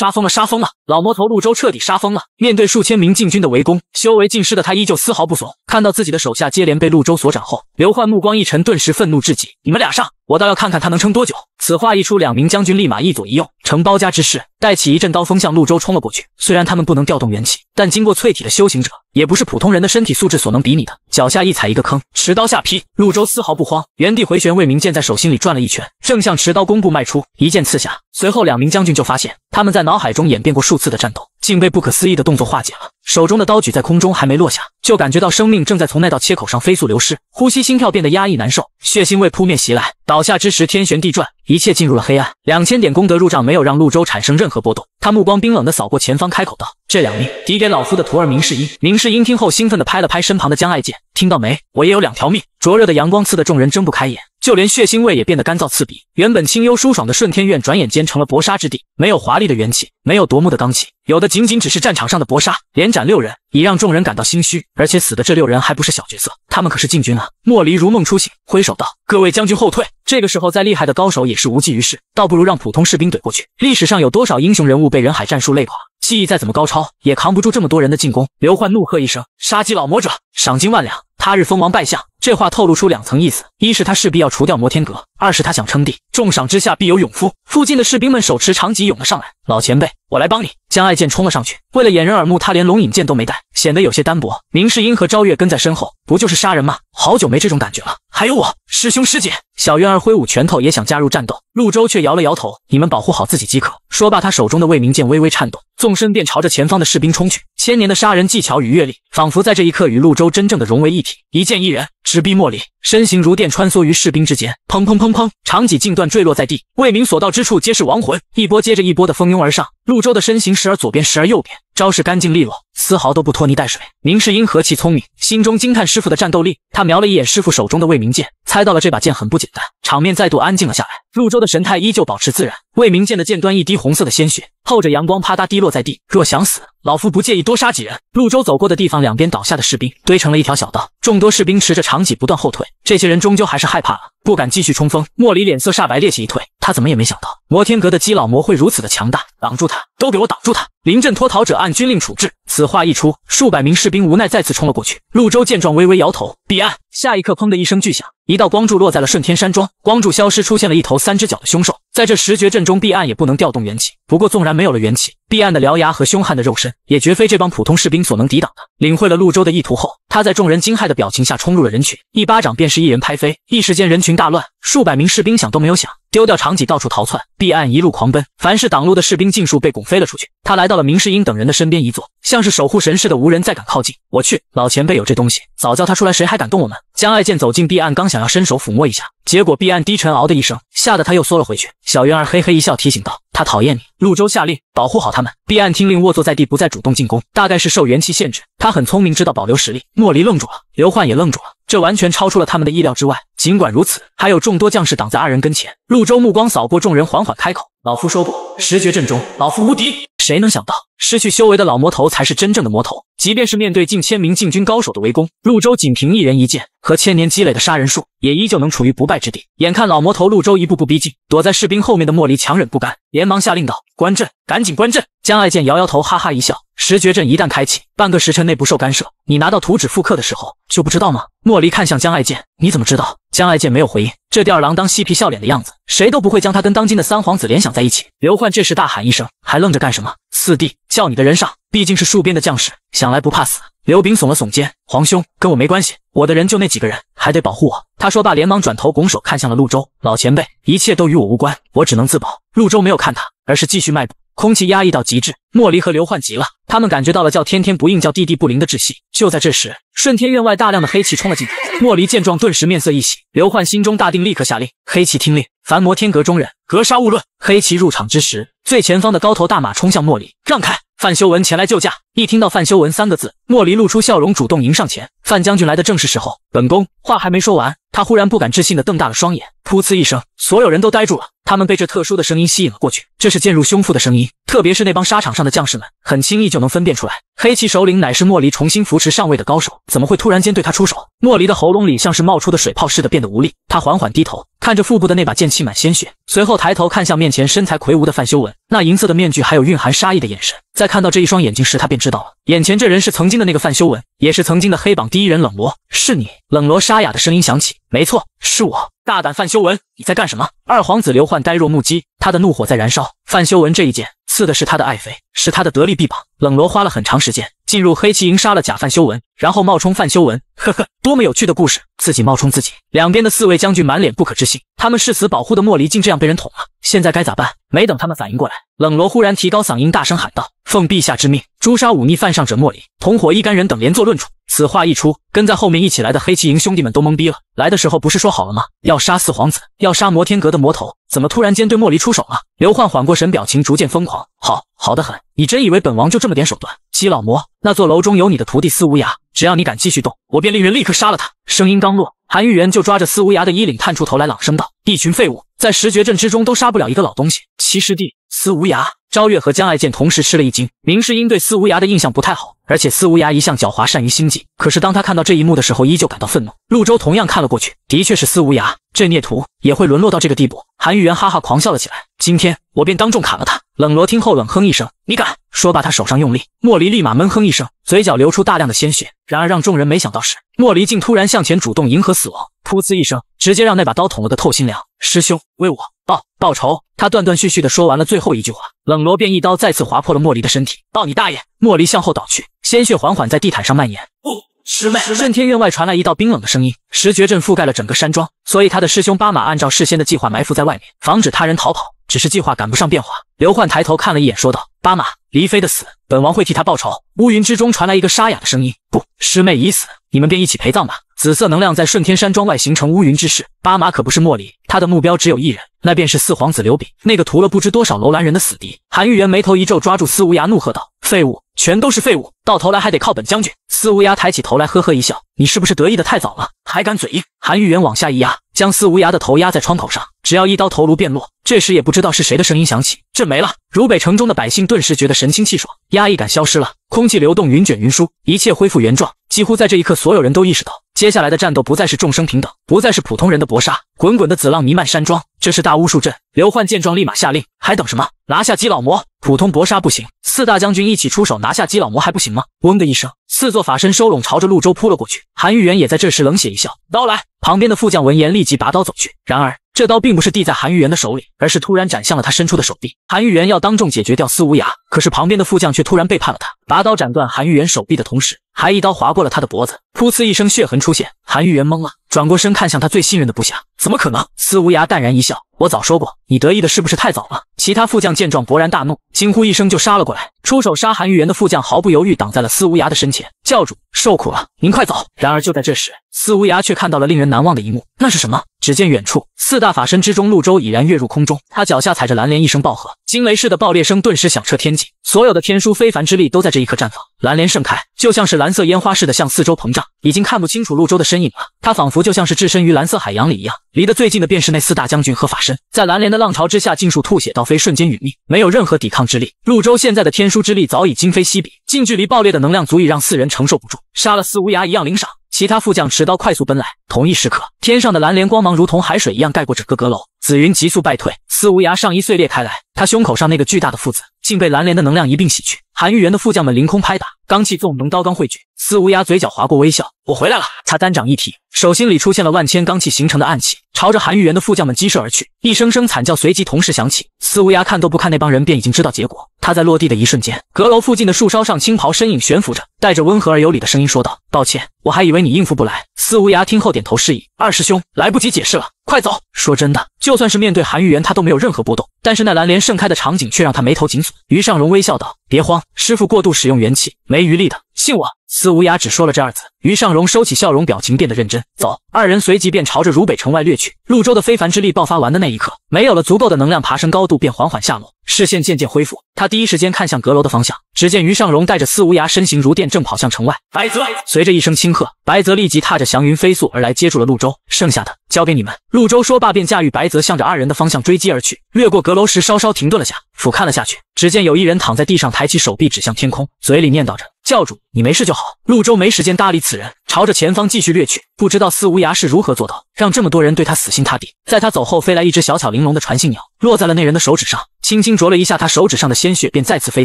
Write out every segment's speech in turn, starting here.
杀疯了，杀疯了！老魔头陆州彻底杀疯了。面对数千名禁军的围攻，修为尽失的他依旧丝毫不怂。看到自己的手下接连被陆州所斩后，刘焕目光一沉，顿时愤怒至极。你们俩上！我倒要看看他能撑多久！此话一出，两名将军立马一左一右成包夹之势，带起一阵刀锋向陆州冲了过去。虽然他们不能调动元气，但经过淬体的修行者也不是普通人的身体素质所能比拟的。脚下一踩一个坑，持刀下劈。陆州丝毫不慌，原地回旋，未明剑在手心里转了一圈，正向持刀弓步迈出，一剑刺下。随后两名将军就发现，他们在脑海中演变过数次的战斗。竟被不可思议的动作化解了，手中的刀举在空中还没落下，就感觉到生命正在从那道切口上飞速流失，呼吸心跳变得压抑难受，血腥味扑面袭来，倒下之时天旋地转，一切进入了黑暗。两千点功德入账没有让陆州产生任何波动，他目光冰冷的扫过前方，开口道：“这两命抵给老夫的徒儿明世英。”明世英听后兴奋的拍了拍身旁的江爱剑，听到没？我也有两条命。灼热的阳光刺得众人睁不开眼。就连血腥味也变得干燥刺鼻，原本清幽舒爽的顺天院，转眼间成了搏杀之地。没有华丽的元气，没有夺目的刚气，有的仅仅只是战场上的搏杀。连斩六人，已让众人感到心虚，而且死的这六人还不是小角色，他们可是禁军啊！莫离如梦初醒，挥手道：“各位将军后退，这个时候再厉害的高手也是无济于事，倒不如让普通士兵怼过去。历史上有多少英雄人物被人海战术累垮？技艺再怎么高超，也扛不住这么多人的进攻。”刘焕怒喝一声：“杀鸡老魔者，赏金万两，他日封王拜相。”这话透露出两层意思，一是他势必要除掉摩天阁，二是他想称帝。重赏之下必有勇夫，附近的士兵们手持长戟涌了上来。老前辈，我来帮你。江爱剑冲了上去，为了掩人耳目，他连龙影剑都没带，显得有些单薄。明世英和昭月跟在身后，不就是杀人吗？好久没这种感觉了。还有我师兄师姐，小渊儿挥舞拳头也想加入战斗，陆舟却摇了摇头，你们保护好自己即可。说罢，他手中的未明剑微微颤动，纵身便朝着前方的士兵冲去。千年的杀人技巧与阅历，仿佛在这一刻与陆舟真正的融为一体，一剑一人。直逼莫里。身形如电穿梭于士兵之间，砰砰砰砰，长戟尽断坠落在地。魏明所到之处皆是亡魂，一波接着一波的蜂拥而上。陆州的身形时而左边时而右边，招式干净利落，丝毫都不拖泥带水。明世英何其聪明，心中惊叹师傅的战斗力。他瞄了一眼师傅手中的魏明剑，猜到了这把剑很不简单。场面再度安静了下来，陆州的神态依旧保持自然。魏明剑的剑端一滴红色的鲜血，透着阳光啪嗒滴落在地。若想死，老夫不介意多杀几人。陆州走过的地方，两边倒下的士兵堆成了一条小道，众多士兵持着长戟不断后退。这些人终究还是害怕了，不敢继续冲锋。莫离脸色煞白，趔趄一退。他怎么也没想到，摩天阁的基老魔会如此的强大，挡住他，都给我挡住他！临阵脱逃者，按军令处置。此话一出，数百名士兵无奈再次冲了过去。陆州见状，微微摇头，彼岸，下一刻，砰的一声巨响，一道光柱落在了顺天山庄。光柱消失，出现了一头三只脚的凶兽。在这十绝阵中，狴犴也不能调动元气。不过，纵然没有了元气，狴犴的獠牙和凶悍的肉身，也绝非这帮普通士兵所能抵挡的。领会了陆州的意图后，他在众人惊骇的表情下冲入了人群，一巴掌便是一人拍飞，一时间人群大乱，数百名士兵想都没有想。丢掉长戟，到处逃窜。毕岸一路狂奔，凡是挡路的士兵尽数被拱飞了出去。他来到了明世英等人的身边一坐，像是守护神似的，无人再敢靠近。我去，老前辈有这东西，早叫他出来，谁还敢动我们？江爱剑走进毕岸，刚想要伸手抚摸一下，结果毕岸低沉嗷的一声，吓得他又缩了回去。小云儿嘿嘿一笑，提醒道。他讨厌你。陆州下令保护好他们。避岸听令，卧坐在地，不再主动进攻。大概是受元气限制，他很聪明，知道保留实力。莫离愣住了，刘焕也愣住了，这完全超出了他们的意料之外。尽管如此，还有众多将士挡在二人跟前。陆州目光扫过众人，缓缓开口。老夫说不，十绝阵中，老夫无敌。谁能想到，失去修为的老魔头才是真正的魔头？即便是面对近千名禁军高手的围攻，陆州仅凭一人一剑和千年积累的杀人术，也依旧能处于不败之地。眼看老魔头陆州一步步逼近，躲在士兵后面的莫离强忍不甘，连忙下令道：“关阵，赶紧关阵！”江爱剑摇摇头，哈哈一笑：“十绝阵一旦开启，半个时辰内不受干涉。你拿到图纸复刻的时候，就不知道吗？”莫离看向江爱剑：“你怎么知道？”江爱剑没有回应，这吊儿郎当、嬉皮笑脸的样子，谁都不会将他跟当今的三皇子联想在一起。刘焕这时大喊一声：“还愣着干什么？四弟，叫你的人上！毕竟是戍边的将士，想来不怕死。”刘炳耸了耸肩：“皇兄跟我没关系，我的人就那几个人，还得保护我。”他说罢，连忙转头，拱手看向了陆周老前辈：“一切都与我无关，我只能自保。”陆周没有看他，而是继续迈步。空气压抑到极致，莫离和刘焕急了。他们感觉到了叫天天不应，叫地地不灵的窒息。就在这时，顺天院外大量的黑气冲了进来。莫离见状，顿时面色一喜。刘焕心中大定，立刻下令：黑旗听令，凡魔天阁中人，格杀勿论。黑旗入场之时，最前方的高头大马冲向莫离，让开。范修文前来救驾。一听到范修文三个字，莫离露出笑容，主动迎上前。范将军来的正是时候。本宫话还没说完，他忽然不敢置信地瞪大了双眼，噗呲一声，所有人都呆住了。他们被这特殊的声音吸引了过去，这是剑入胸腹的声音，特别是那帮沙场上的将士们，很轻易就能分辨出来。黑旗首领乃是莫离重新扶持上位的高手，怎么会突然间对他出手？莫离的喉咙里像是冒出的水泡似的变得无力，他缓缓低头看着腹部的那把剑，气满鲜血，随后抬头看向面前身材魁梧的范修文，那银色的面具，还有蕴含杀意的眼神。在看到这一双眼睛时，他便知道了，眼前这人是曾经的那个范修文，也是曾经的黑榜第一人冷罗。是你，冷罗沙哑的声音响起，没错，是我。大胆，范修文，你在干什么？二皇子刘焕呆若木鸡，他的怒火在燃烧。范修文这一剑刺的是他的爱妃，是他的得力臂膀。冷罗花了很长时间进入黑旗营，杀了假范修文，然后冒充范修文。呵呵，多么有趣的故事！自己冒充自己，两边的四位将军满脸不可置信，他们誓死保护的莫离竟这样被人捅了，现在该咋办？没等他们反应过来，冷罗忽然提高嗓音，大声喊道：“奉陛下之命，诛杀忤逆犯上者莫离，同伙一干人等连坐论处。”此话一出，跟在后面一起来的黑骑营兄弟们都懵逼了。来的时候不是说好了吗？要杀四皇子，要杀摩天阁的魔头，怎么突然间对莫离出手了？刘焕缓过神，表情逐渐疯狂：“好好的很，你真以为本王就这么点手段？姬老魔那座楼中有你的徒弟司无涯。”只要你敢继续动，我便令人立刻杀了他。声音刚落，韩玉元就抓着司无涯的衣领，探出头来，朗声道：“一群废物，在十绝阵之中都杀不了一个老东西。”七师弟，司无涯，昭月和江爱剑同时吃了一惊。明世英对司无涯的印象不太好，而且司无涯一向狡猾，善于心计。可是当他看到这一幕的时候，依旧感到愤怒。陆舟同样看了过去，的确是司无涯这孽徒也会沦落到这个地步。韩玉元哈哈狂笑了起来：“今天我便当众砍了他！”冷罗听后冷哼一声：“你敢！”说罢，他手上用力，莫离立马闷哼一声，嘴角流出大量的鲜血。然而让众人没想到是，莫离竟突然向前主动迎合死亡，噗呲一声，直接让那把刀捅了个透心凉。师兄，为我报报仇！他断断续续的说完了最后一句话，冷罗便一刀再次划破了莫离的身体，报你大爷！莫离向后倒去，鲜血缓缓在地毯上蔓延。不，师妹。震天院外传来一道冰冷的声音。石绝阵覆盖了整个山庄，所以他的师兄巴马按照事先的计划埋伏在外面，防止他人逃跑。只是计划赶不上变化。刘焕抬头看了一眼，说道：“巴马黎妃的死，本王会替他报仇。”乌云之中传来一个沙哑的声音：“不，师妹已死，你们便一起陪葬吧。”紫色能量在顺天山庄外形成乌云之势。巴马可不是莫离，他的目标只有一人，那便是四皇子刘炳，那个屠了不知多少楼兰人的死敌。韩玉元眉头一皱，抓住司无涯，怒喝道：“废物，全都是废物，到头来还得靠本将军。”司无涯抬起头来，呵呵一笑：“你是不是得意的太早了？还敢嘴硬？”韩玉元往下一压。将司无涯的头压在窗口上，只要一刀，头颅便落。这时也不知道是谁的声音响起，这没了。如北城中的百姓顿时觉得神清气爽，压抑感消失了，空气流动，云卷云舒，一切恢复原状。几乎在这一刻，所有人都意识到，接下来的战斗不再是众生平等，不再是普通人的搏杀。滚滚的紫浪弥漫山庄，这是大巫术阵。刘焕见状，立马下令：“还等什么？拿下姬老魔！普通搏杀不行，四大将军一起出手拿下姬老魔还不行吗？”嗡的一声，四座法身收拢，朝着陆州扑了过去。韩玉元也在这时冷血一笑：“刀来！”旁边的副将闻言，立即拔刀走去。然而，这刀并不是递在韩玉元的手里，而是突然斩向了他伸出的手臂。韩玉元要当众解决掉司无涯，可是旁边的副将却突然背叛了他，拔刀斩断韩玉元手臂的同时，还一刀划过了他的脖子。噗呲一声，血痕出现，韩玉元懵了。转过身看向他最信任的部下，怎么可能？司无涯淡然一笑。我早说过，你得意的是不是太早了？其他副将见状勃然大怒，惊呼一声就杀了过来。出手杀韩玉元的副将毫不犹豫挡在了司无涯的身前：“教主受苦了，您快走！”然而就在这时，司无涯却看到了令人难忘的一幕。那是什么？只见远处四大法身之中，陆舟已然跃入空中，他脚下踩着蓝莲，一声爆喝，惊雷似的爆裂声顿时响彻天际，所有的天书非凡之力都在这一刻绽放，蓝莲盛开，就像是蓝色烟花似的向四周膨胀，已经看不清楚陆舟的身影了。他仿佛就像是置身于蓝色海洋里一样。离得最近的便是那四大将军和法师。在蓝莲的浪潮之下，尽数吐血倒飞，瞬间殒命，没有任何抵抗之力。陆州现在的天书之力早已今非昔比，近距离爆裂的能量足以让四人承受不住。杀了司无涯一样领赏，其他副将持刀快速奔来。同一时刻，天上的蓝莲光芒如同海水一样盖过整个阁楼，紫云急速败退，司无涯上衣碎裂开来，他胸口上那个巨大的负字竟被蓝莲的能量一并洗去。韩玉元的副将们凌空拍打，罡气纵横，刀罡汇聚。司无涯嘴角划过微笑：“我回来了。”他单掌一提，手心里出现了万千罡气形成的暗器，朝着韩玉元的副将们激射而去。一声声惨叫随即同时响起。司无涯看都不看那帮人，便已经知道结果。他在落地的一瞬间，阁楼附近的树梢上，青袍身影悬浮着，带着温和而有礼的声音说道：“抱歉，我还以为你应付不来。”司无涯听后点头示意：“二师兄，来不及解释了，快走。”说真的，就算是面对韩玉元，他都没有任何波动，但是那蓝莲盛开的场景却让他眉头紧锁。于尚荣微笑道：“别慌，师傅过度使用元气，没余力的，信我。”司无涯只说了这二字，于尚荣收起笑容，表情变得认真。走，二人随即便朝着汝北城外掠去。陆州的非凡之力爆发完的那一刻，没有了足够的能量爬升高度，便缓缓下落，视线渐渐恢复。他第一时间看向阁楼的方向，只见于尚荣带着司无涯，身形如电，正跑向城外。白泽随着一声轻喝，白泽立即踏着祥云飞速而来，接住了陆州。剩下的交给你们。陆州说罢，便驾驭白泽，向着二人的方向追击而去。掠过阁楼时，稍稍停顿了下，俯瞰了下去，只见有一人躺在地上，抬起手臂指向天空，嘴里念叨着。教主，你没事就好。陆周没时间搭理此人，朝着前方继续掠去。不知道司无涯是如何做到。让这么多人对他死心塌地。在他走后，飞来一只小巧玲珑的传信鸟，落在了那人的手指上，轻轻啄了一下他手指上的鲜血，便再次飞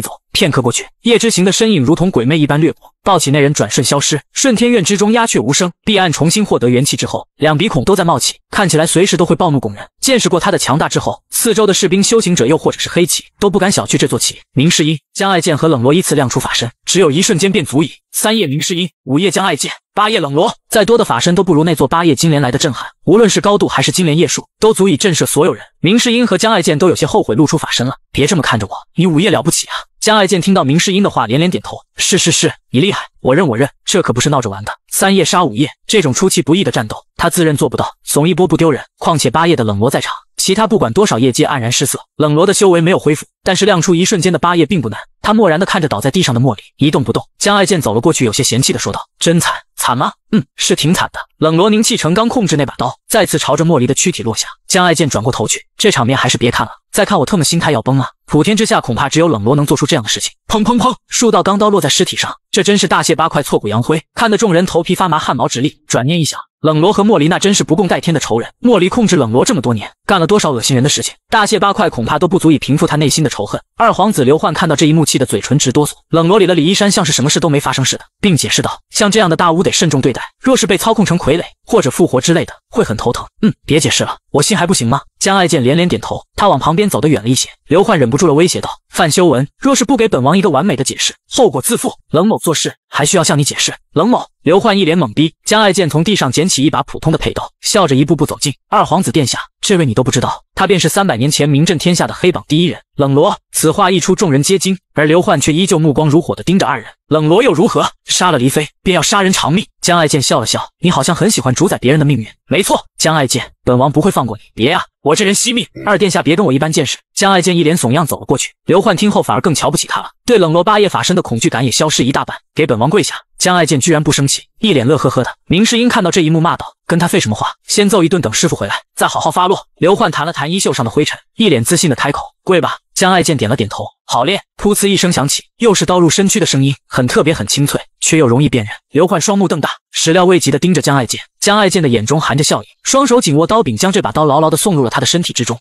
走。片刻过去，叶之行的身影如同鬼魅一般掠过，抱起那人，转瞬消失。顺天院之中鸦雀无声。碧岸重新获得元气之后，两鼻孔都在冒气，看起来随时都会暴怒拱人。见识过他的强大之后，四周的士兵、修行者又或者是黑骑都不敢小觑这座旗。明世英将爱剑和冷罗依次亮出法身，只有一瞬间便足以。三叶明世英，五叶将爱剑。八叶冷罗，再多的法身都不如那座八叶金莲来的震撼。无论是高度还是金莲叶数，都足以震慑所有人。明世英和江爱剑都有些后悔露出法身了。别这么看着我，你五叶了不起啊！江爱剑听到明世英的话，连连点头：是是是，你厉害，我认我认。这可不是闹着玩的。三叶杀五叶，这种出其不意的战斗，他自认做不到。怂一波不丢人，况且八叶的冷罗在场，其他不管多少叶皆黯然失色。冷罗的修为没有恢复，但是亮出一瞬间的八叶并不难。他漠然地看着倒在地上的莫离，一动不动。江爱剑走了过去，有些嫌弃的说道：“真惨，惨吗？嗯，是挺惨的。”冷罗凝气成刚控制那把刀再次朝着莫离的躯体落下。江爱剑转过头去，这场面还是别看了，再看我特么心态要崩了。普天之下恐怕只有冷罗能做出这样的事情。砰砰砰，数道钢刀落在尸体上，这真是大卸八块，挫骨扬灰，看得众人头皮发麻，汗毛直立。转念一想，冷罗和莫离那真是不共戴天的仇人。莫离控制冷罗这么多年，干了多少恶心人的事情？大卸八块恐怕都不足以平复他内心的仇恨。二皇子刘焕看到这一幕气。的嘴唇直哆嗦，冷落里的李一山像是什么事都没发生似的，并解释道：“像这样的大巫得慎重对待，若是被操控成傀儡或者复活之类的，会很头疼。”嗯，别解释了，我信还不行吗？江爱剑连连点头，他往旁边走得远了一些。刘焕忍不住了，威胁道：“范修文，若是不给本王一个完美的解释，后果自负。”冷某做事还需要向你解释？冷某。刘焕一脸懵逼，江爱剑从地上捡起一把普通的佩刀，笑着一步步走近二皇子殿下：“这位你都不知道。”他便是三百年前名震天下的黑榜第一人冷罗。此话一出，众人皆惊，而刘焕却依旧目光如火的盯着二人。冷罗又如何？杀了黎妃，便要杀人偿命。江爱剑笑了笑：“你好像很喜欢主宰别人的命运。”没错，江爱剑，本王不会放过你。别啊，我这人惜命，二殿下别跟我一般见识。江爱剑一脸怂样走了过去。刘焕听后反而更瞧不起他了，对冷罗八叶法身的恐惧感也消失一大半。给本王跪下！江爱剑居然不生气，一脸乐呵呵的。明世英看到这一幕，骂道：“跟他废什么话，先揍一顿，等师傅回来再好好发落。”刘焕弹了弹衣袖上的灰尘，一脸自信的开口：“跪吧。”江爱剑点了点头：“好练。”噗呲一声响起，又是刀入身躯的声音，很特别，很清脆，却又容易辨认。刘焕双目瞪大，始料未及的盯着江爱剑。江爱剑的眼中含着笑意，双手紧握刀柄，将这把刀牢牢的送入了他的身体之中。